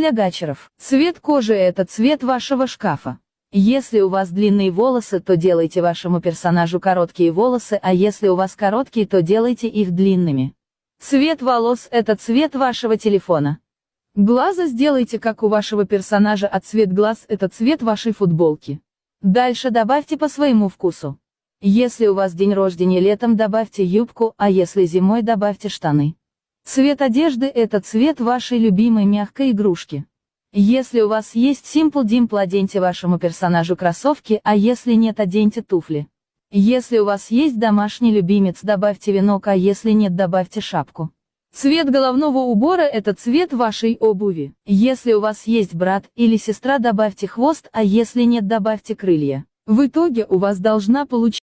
для гачеров. Цвет кожи – это цвет вашего шкафа. Если у вас длинные волосы, то делайте вашему персонажу короткие волосы, а если у вас короткие, то делайте их длинными. Цвет волос – это цвет вашего телефона. Глаза сделайте как у вашего персонажа, а цвет глаз – это цвет вашей футболки. Дальше добавьте по своему вкусу. Если у вас день рождения летом, добавьте юбку, а если зимой, добавьте штаны. Цвет одежды – это цвет вашей любимой мягкой игрушки. Если у вас есть Simple Dimple, оденьте вашему персонажу кроссовки, а если нет, оденьте туфли. Если у вас есть домашний любимец, добавьте венок, а если нет, добавьте шапку. Цвет головного убора – это цвет вашей обуви. Если у вас есть брат или сестра, добавьте хвост, а если нет, добавьте крылья. В итоге у вас должна получиться